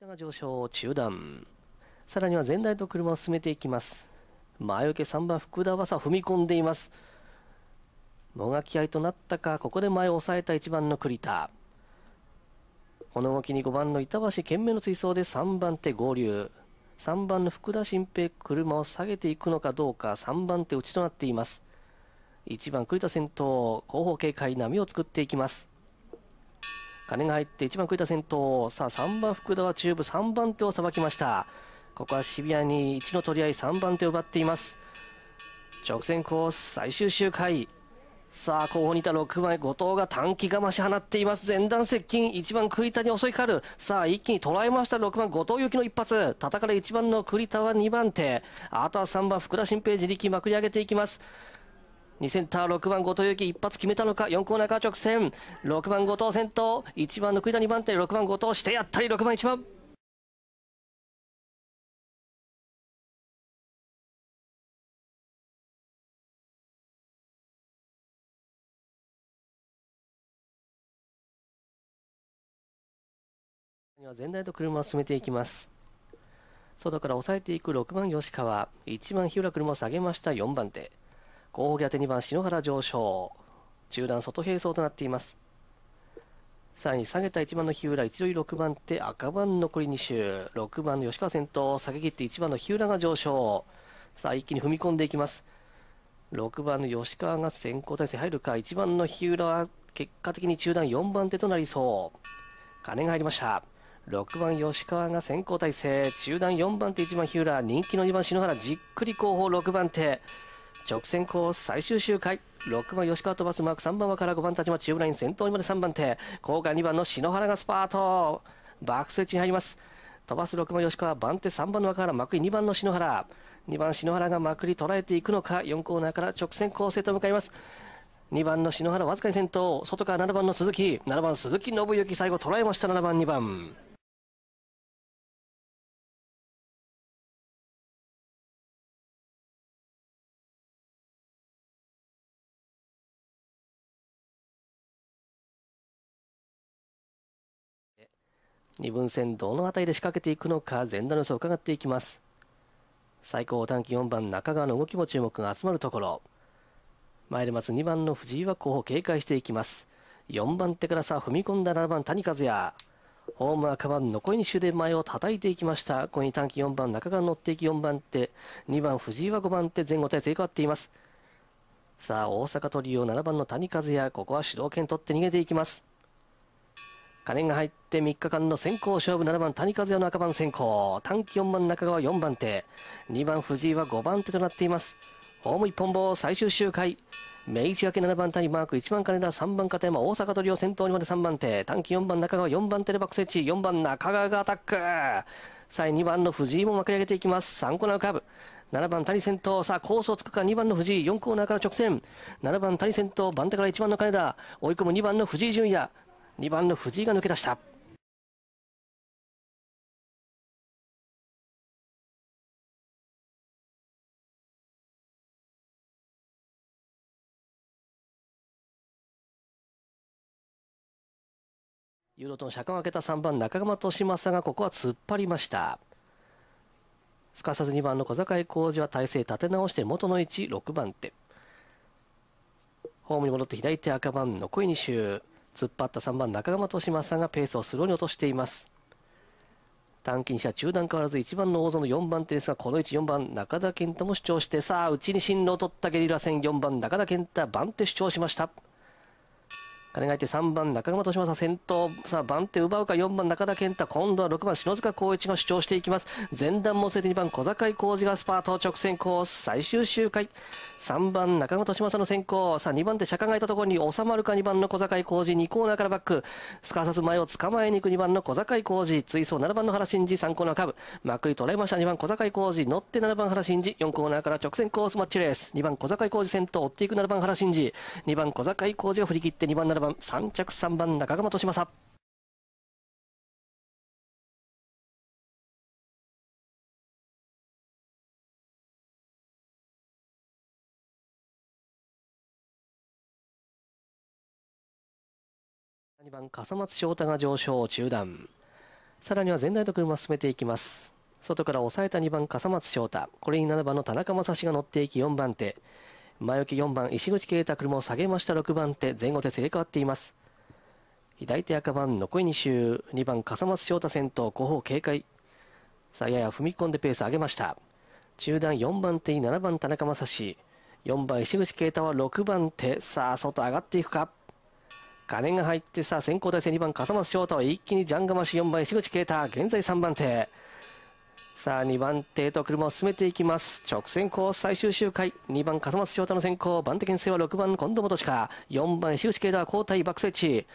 膝が上昇、中断さらには前台と車を進めていきます。前受け3番福田はさ踏み込んでいます。もがき合いとなったか、ここで前を抑えた1番の栗田。この動きに5番の板橋、懸命の追走で3番手合流。3番の福田新平、車を下げていくのかどうか、3番手打ちとなっています。1番栗田先頭、後方警戒、波を作っていきます。金が入って1番栗田先頭さあ3番福田は中部3番手をさばきましたここはシビアに1の取り合い3番手を奪っています直線コース最終周回さあ後方にいた6枚後藤が短期が増し放っています前段接近1番栗田に襲いかかるさあ一気に捉えました6番後藤幸の一発叩かれ1番の栗田は2番手あとは3番福田新平自力まくり上げていきます2センター6番後藤幸一発決めたのか4コーナーから直線6番後藤先頭1番の栗田2番手6番後藤してやったり6番1番前台と車を進めていきます外から抑えていく6番吉川1番日浦車を下げました4番手後方逆2番篠原上昇中段外並走となっていますさらに下げた1番の日浦一塁6番手赤番残り2周6番の吉川先頭下げ切って1番の日浦が上昇さあ一気に踏み込んでいきます6番の吉川が先行体制入るか1番の日浦は結果的に中段4番手となりそう金が入りました6番吉川が先行体制中段4番手1番日浦人気の2番篠原じっくり後方6番手直線コース最終周回6番吉川飛ばすマーク3番はから5番立ち中部ライン先頭にまで3番手後が2番の篠原がスパートバックスイッチに入ります飛ばす6番吉川番手3番の若原まくり2番の篠原2番篠原がまくり捉えていくのか4コーナーから直線コースへと向かいます2番の篠原わずかに先頭外から7番の鈴木7番鈴木信之最後捉えました7番2番2分線どの辺りで仕掛けていくのか前段の予想を伺っていきます最高短期4番中川の動きも注目が集まるところ前でまず2番の藤井は候補警戒していきます4番手からさ踏み込んだ7番谷和也ホーム赤番残り2周で前を叩いていきましたここに短期4番中川乗っていき4番手2番藤井は5番手前後体勢変わっていますさあ大阪トリオ7番の谷和也ここは主導権取って逃げていきます金が入って3日間の先行勝負7番谷和屋の赤番先行短期4番中川4番手2番藤井は5番手となっていますホーム一本棒最終周回明治明け7番谷マーク1番金田3番片山大阪鳥を先頭にまで3番手短期4番中川4番テレバックセッチ4番中川がアタックさあ2番の藤井もまくり上げていきます3コーナーカーブ7番谷先頭さあコースをつくか2番の藤井4コーナーから直線7番谷先頭番手から1番の金田追い込む2番の藤井純也2番の藤井が抜け出したユーロト車間を開けた3番中釜利正がここは突っ張りましたすかさず2番の小坂井浩二は体勢立て直して元の位置6番手ホームに戻って左手赤番残り2周突っ張った3番中川と島さんがペースをスローに落としています。短期にし中段変わらず1番の大園4番手ですがこの位置4番中田健太も主張してさあ内に進路を取ったゲリラ戦4番中田健太番手主張しました。金がいて3番中川俊正先頭さあ番手奪うか4番中田健太今度は6番篠塚浩一が主張していきます前段もせて2番小坂井浩二がスパート直線コース最終周回3番中川俊正の先行さあ2番手釈迦がいたところに収まるか2番の小坂井浩二2コーナーからバックすかさず前を捕まえに行く2番の小坂井浩二追走7番の原真二3コーナーカブまくり捉えました2番小坂井浩二乗って7番原真二4コーナーから直線コースマッチレース2番小坂井浩二先頭追っていく7番原真二2番小坂井浩二を振り切って2番7番番3着三番中川利政2番笠松翔太が上昇中段さらには前代と車を進めていきます外から抑えた2番笠松翔太これに7番の田中正史が乗っていき4番手前置き4番石口啓太車を下げました6番手前後手すれ替わっています左手赤番残り2周2番笠松翔太先頭後方警戒さあやや踏み込んでペース上げました中段4番手に7番田中正司4番石口啓太は6番手さあ外上がっていくか金が入ってさあ先行体制2番笠松翔太は一気にジャンガマシ4番石口啓太現在3番手さあ2番手と車を進めていきます直線コース最終周回2番笠松翔太の先行番手牽制は6番近藤元か4番石内慶太は交代バックスッチ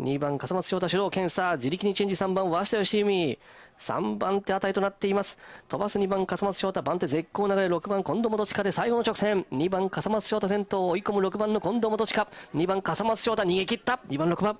2番笠松翔太主導検査自力にチェンジ3番和田義美3番手値となっています飛ばす2番笠松翔太番手絶好流れ6番近藤元親で最後の直線2番笠松翔太先頭追い込む6番の近藤元親。2番笠松翔太逃げ切った2番6番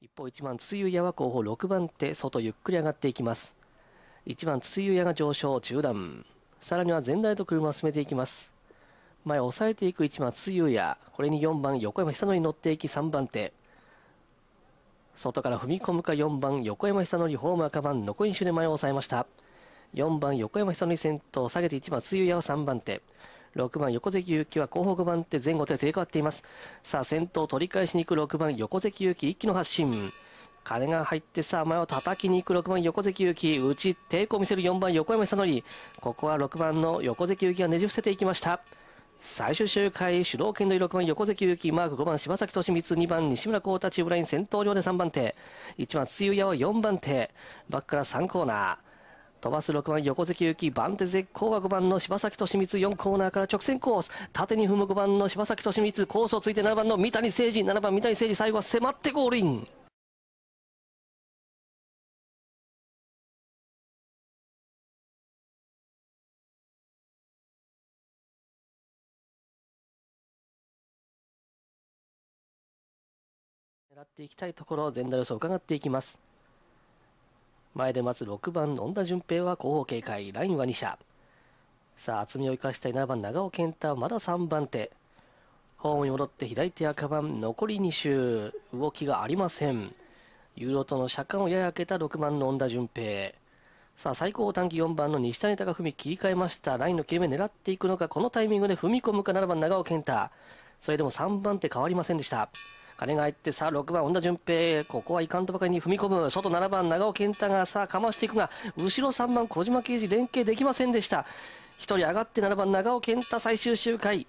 一方1番つゆやは候補6番手外ゆっくり上がっていきます1番つゆやが上昇中段さらには前台と車を進めていきます前押さえていく1番つゆやこれに4番横山久典乗っていき3番手外から踏み込むか4番横山久典ホーム赤番残り2周で前を抑えました4番横山久典先頭下げて1番つゆやは3番手6番横関うきは後方5番手前後と入れ替わっていますさあ先頭取り返しに行く6番横関うき一気の発進金が入ってさあ前を叩きに行く6番横関うき打ち抵抗を見せる4番横山久則ここは6番の横関うきがねじ伏せていきました最終周回主導権の6番横関うきマーク5番柴崎俊光2番西村幸太チームライン先頭両で3番手1番水屋は4番手バックから3コーナー飛ばす6番横関行き番手絶好は5番の柴崎利光4コーナーから直線コース縦に踏む5番の柴崎利光コースをついて7番の三谷誠司7番三谷誠司最後は迫ってゴールイン狙っていきたいところ全体予想を伺っていきます前で待つ6番恩田淳平は後方警戒ラインは2射さあ厚みを生かしたい7番長尾健太はまだ3番手ホームに戻って左手赤番残り2周動きがありませんユーロとの車間をやや開けた6番の恩田淳平さあ最高短期4番の西谷隆文切り替えましたラインの切れ目狙っていくのかこのタイミングで踏み込むか7番長尾健太それでも3番手変わりませんでした金が入ってさあ6番本田淳平ここはいかんとばかりに踏み込む外7番長尾健太がさあかましていくが後ろ3番小島刑事連携できませんでした1人上がって7番長尾健太最終周回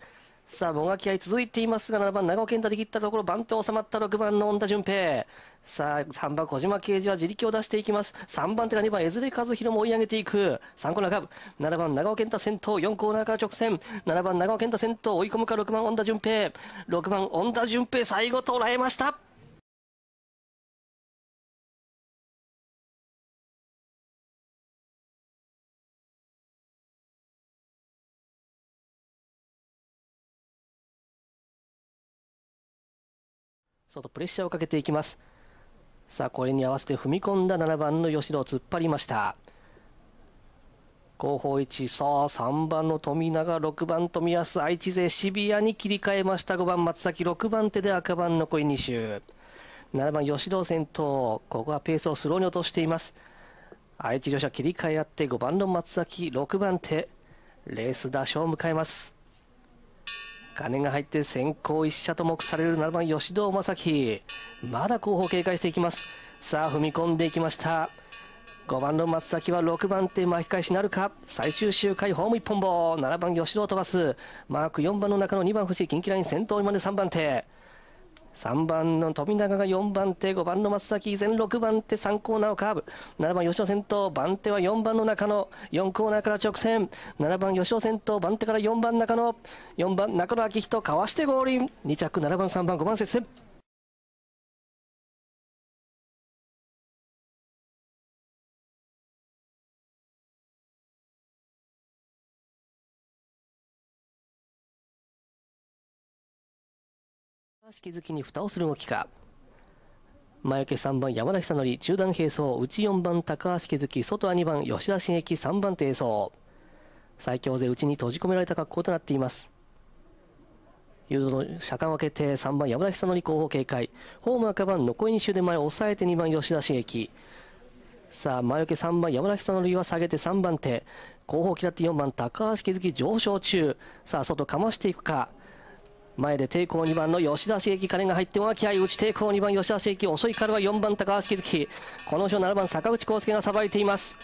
さあ、もがき合い続いていますが、7番長尾健太で切ったところ、番手収まった6番の恩田淳平。さあ、3番小島啓二は自力を出していきます。3番手が2番江連和弘も追い上げていく。3コーナーカーブ。7番長尾健太先頭、4コーナーから直線。7番長尾健太先頭、追い込むか6番恩田淳平。6番恩田淳平、最後捉えました。外プレッシャーをかけていきますさあこれに合わせて踏み込んだ7番の吉野を突っ張りました後方1さあ3番の富永6番富安愛知勢シビアに切り替えました5番松崎6番手で赤番残り2周7番吉野先頭ここはペースをスローに落としています愛知両者切り替えあって5番の松崎6番手レース打者を迎えます金が入って先行一射と目される7番吉堂正樹まだ後方警戒していきますさあ踏み込んでいきました5番の松崎は6番手巻き返しなるか最終周回ホーム一本棒7番吉郎飛ばすマーク4番の中の2番藤井近畿ライン先頭にまで3番手3番の富永が4番手、5番の松崎、全6番手、3コーナーをカーブ。7番吉野先頭、番手は4番の中野。4コーナーから直線。7番吉野先頭、番手から4番中野。4番中野明人、かわして合輪。2着、7番、3番、5番接戦。式きに蓋をする動きか前受け3番山田久典中段並走内4番高橋気づき外は2番吉田茂樹3番低走最強勢内に閉じ込められた格好となっています誘導の車間を開けて3番山田久典後方警戒ホーム赤番残り2周で前を抑えて2番吉田茂樹さあ前受け3番山田久典は下げて3番手後方嫌って4番高橋気づき上昇中さあ外かましていくか前で抵抗2番の吉田茂樹金が入っても気合内抵抗2番吉田茂樹遅いからは4番高橋気樹この後、7番坂口康介がさばいています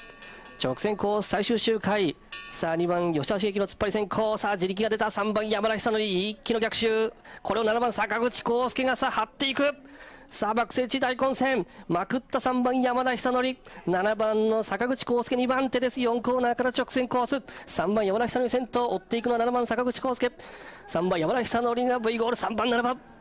直線コース最終周回さあ2番吉田茂樹の突っ張り先行さあ自力が出た3番山田久典一気の逆襲これを7番坂口康介がさ張っていくさあ、爆地大混戦。まくった3番山田久則。7番の坂口康介2番手です。4コーナーから直線コース。3番山田久則先頭。追っていくのは7番坂口康介。3番山田久則が V ゴール。3番7番。